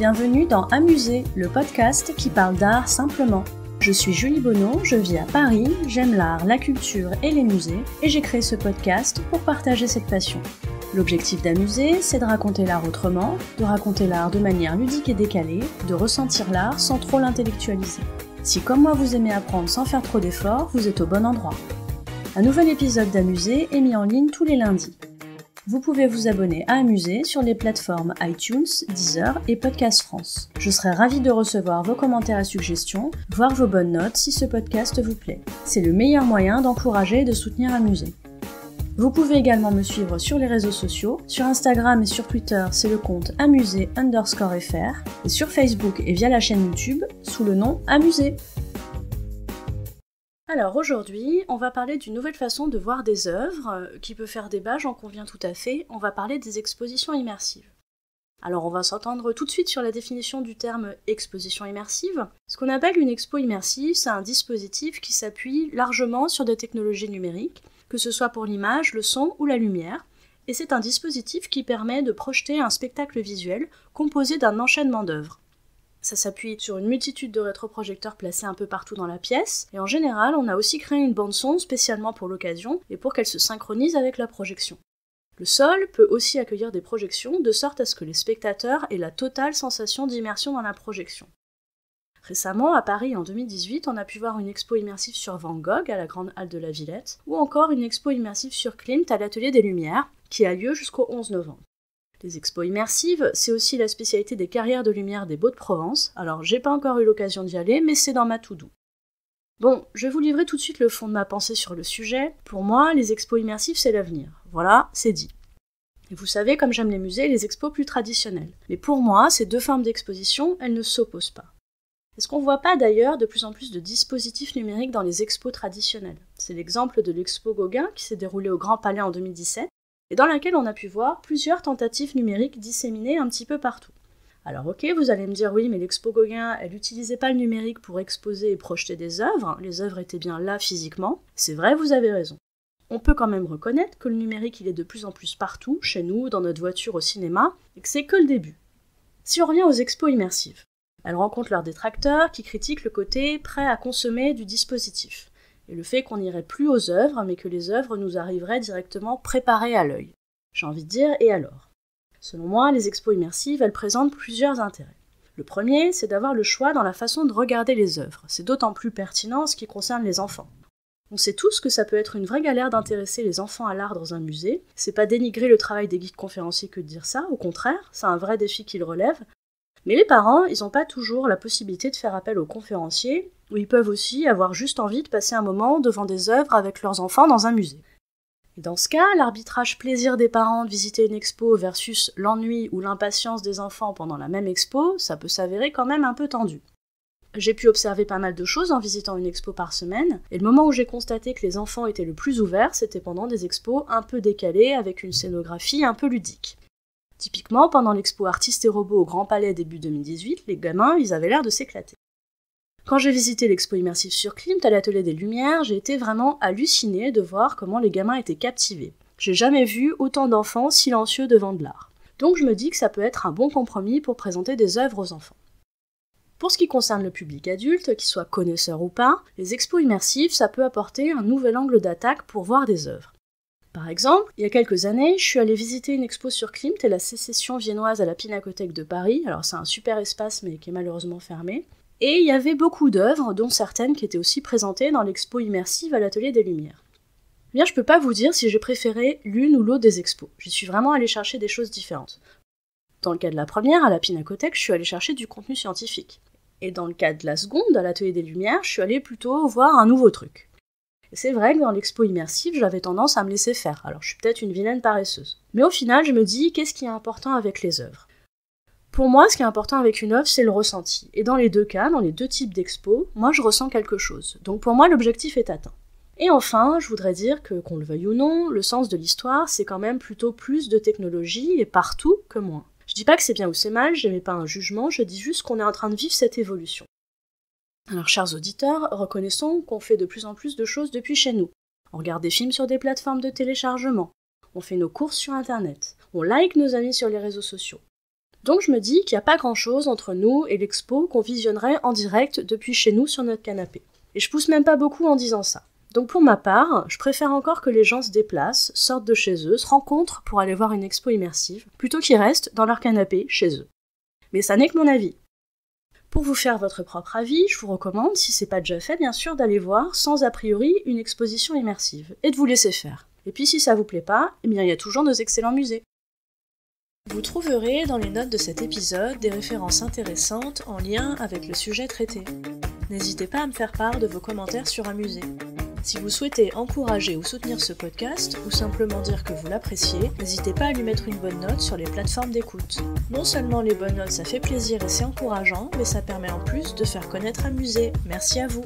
bienvenue dans Amuser, le podcast qui parle d'art simplement. Je suis Julie Bonneau, je vis à Paris, j'aime l'art, la culture et les musées, et j'ai créé ce podcast pour partager cette passion. L'objectif d'Amuser, c'est de raconter l'art autrement, de raconter l'art de manière ludique et décalée, de ressentir l'art sans trop l'intellectualiser. Si comme moi vous aimez apprendre sans faire trop d'efforts, vous êtes au bon endroit. Un nouvel épisode d'Amuser est mis en ligne tous les lundis. Vous pouvez vous abonner à Amuser sur les plateformes iTunes, Deezer et Podcast France. Je serai ravie de recevoir vos commentaires et suggestions, voire vos bonnes notes si ce podcast vous plaît. C'est le meilleur moyen d'encourager et de soutenir Amuser. Vous pouvez également me suivre sur les réseaux sociaux. Sur Instagram et sur Twitter, c'est le compte amuser underscore fr. Et sur Facebook et via la chaîne YouTube, sous le nom Amuser. Alors aujourd'hui, on va parler d'une nouvelle façon de voir des œuvres euh, qui peut faire débat, j'en conviens tout à fait. On va parler des expositions immersives. Alors on va s'entendre tout de suite sur la définition du terme exposition immersive. Ce qu'on appelle une expo immersive, c'est un dispositif qui s'appuie largement sur des technologies numériques, que ce soit pour l'image, le son ou la lumière, et c'est un dispositif qui permet de projeter un spectacle visuel composé d'un enchaînement d'œuvres. Ça s'appuie sur une multitude de rétroprojecteurs placés un peu partout dans la pièce, et en général, on a aussi créé une bande-son spécialement pour l'occasion et pour qu'elle se synchronise avec la projection. Le sol peut aussi accueillir des projections de sorte à ce que les spectateurs aient la totale sensation d'immersion dans la projection. Récemment, à Paris en 2018, on a pu voir une expo immersive sur Van Gogh à la Grande Halle de la Villette, ou encore une expo immersive sur Klimt à l'Atelier des Lumières, qui a lieu jusqu'au 11 novembre. Les expos immersives. C'est aussi la spécialité des carrières de lumière des Beaux de Provence. Alors, j'ai pas encore eu l'occasion d'y aller, mais c'est dans ma to-do. Bon, je vais vous livrer tout de suite le fond de ma pensée sur le sujet. Pour moi, les expos immersives, c'est l'avenir. Voilà, c'est dit. Et vous savez, comme j'aime les musées, les expos plus traditionnels. Mais pour moi, ces deux formes d'exposition, elles ne s'opposent pas. Est-ce qu'on ne voit pas d'ailleurs de plus en plus de dispositifs numériques dans les expos traditionnels C'est l'exemple de l'expo Gauguin qui s'est déroulée au Grand Palais en 2017 et dans laquelle on a pu voir plusieurs tentatives numériques disséminées un petit peu partout. Alors ok, vous allez me dire oui, mais l'expo Gauguin, elle n'utilisait pas le numérique pour exposer et projeter des œuvres, les œuvres étaient bien là physiquement. C'est vrai, vous avez raison. On peut quand même reconnaître que le numérique, il est de plus en plus partout, chez nous, dans notre voiture, au cinéma, et que c'est que le début. Si on revient aux expos immersives, elles rencontrent leurs détracteurs qui critiquent le côté prêt à consommer du dispositif et le fait qu'on n'irait plus aux œuvres, mais que les œuvres nous arriveraient directement préparées à l'œil. J'ai envie de dire, et alors Selon moi, les expos immersives, elles présentent plusieurs intérêts. Le premier, c'est d'avoir le choix dans la façon de regarder les œuvres. C'est d'autant plus pertinent ce qui concerne les enfants. On sait tous que ça peut être une vraie galère d'intéresser les enfants à l'art dans un musée. C'est pas dénigrer le travail des guides conférenciers que de dire ça, au contraire, c'est un vrai défi qu'ils relèvent. Mais les parents, ils n'ont pas toujours la possibilité de faire appel aux conférenciers ou ils peuvent aussi avoir juste envie de passer un moment devant des œuvres avec leurs enfants dans un musée. Et dans ce cas, l'arbitrage plaisir des parents de visiter une expo versus l'ennui ou l'impatience des enfants pendant la même expo, ça peut s'avérer quand même un peu tendu. J'ai pu observer pas mal de choses en visitant une expo par semaine, et le moment où j'ai constaté que les enfants étaient le plus ouverts, c'était pendant des expos un peu décalées avec une scénographie un peu ludique. Typiquement, pendant l'expo Artistes et robots au Grand Palais début 2018, les gamins, ils avaient l'air de s'éclater. Quand j'ai visité l'expo immersive sur Klimt à l'atelier des Lumières, j'ai été vraiment hallucinée de voir comment les gamins étaient captivés. J'ai jamais vu autant d'enfants silencieux devant de l'art. Donc je me dis que ça peut être un bon compromis pour présenter des œuvres aux enfants. Pour ce qui concerne le public adulte, qu'il soit connaisseur ou pas, les expos immersives, ça peut apporter un nouvel angle d'attaque pour voir des œuvres. Par exemple, il y a quelques années, je suis allée visiter une expo sur Klimt et la sécession viennoise à la Pinacothèque de Paris. Alors c'est un super espace mais qui est malheureusement fermé. Et il y avait beaucoup d'œuvres, dont certaines qui étaient aussi présentées dans l'expo immersive à l'Atelier des Lumières. Eh bien, je peux pas vous dire si j'ai préféré l'une ou l'autre des expos. J'y suis vraiment allée chercher des choses différentes. Dans le cas de la première, à la Pinacothèque, je suis allée chercher du contenu scientifique. Et dans le cas de la seconde, à l'Atelier des Lumières, je suis allée plutôt voir un nouveau truc. C'est vrai que dans l'expo immersive, j'avais tendance à me laisser faire, alors je suis peut-être une vilaine paresseuse. Mais au final, je me dis, qu'est-ce qui est important avec les œuvres pour moi, ce qui est important avec une œuvre, c'est le ressenti. Et dans les deux cas, dans les deux types d'expos, moi je ressens quelque chose. Donc pour moi, l'objectif est atteint. Et enfin, je voudrais dire que, qu'on le veuille ou non, le sens de l'histoire, c'est quand même plutôt plus de technologie et partout que moins. Je dis pas que c'est bien ou c'est mal, je n'ai pas un jugement, je dis juste qu'on est en train de vivre cette évolution. Alors, chers auditeurs, reconnaissons qu'on fait de plus en plus de choses depuis chez nous. On regarde des films sur des plateformes de téléchargement, on fait nos courses sur Internet, on like nos amis sur les réseaux sociaux, donc je me dis qu'il n'y a pas grand-chose entre nous et l'expo qu'on visionnerait en direct depuis chez nous sur notre canapé. Et je pousse même pas beaucoup en disant ça. Donc pour ma part, je préfère encore que les gens se déplacent, sortent de chez eux, se rencontrent pour aller voir une expo immersive, plutôt qu'ils restent dans leur canapé chez eux. Mais ça n'est que mon avis. Pour vous faire votre propre avis, je vous recommande, si c'est pas déjà fait bien sûr, d'aller voir sans a priori une exposition immersive et de vous laisser faire. Et puis si ça vous plaît pas, eh bien il y a toujours nos excellents musées. Vous trouverez dans les notes de cet épisode des références intéressantes en lien avec le sujet traité. N'hésitez pas à me faire part de vos commentaires sur amusée Si vous souhaitez encourager ou soutenir ce podcast, ou simplement dire que vous l'appréciez, n'hésitez pas à lui mettre une bonne note sur les plateformes d'écoute. Non seulement les bonnes notes ça fait plaisir et c'est encourageant, mais ça permet en plus de faire connaître amusée Merci à vous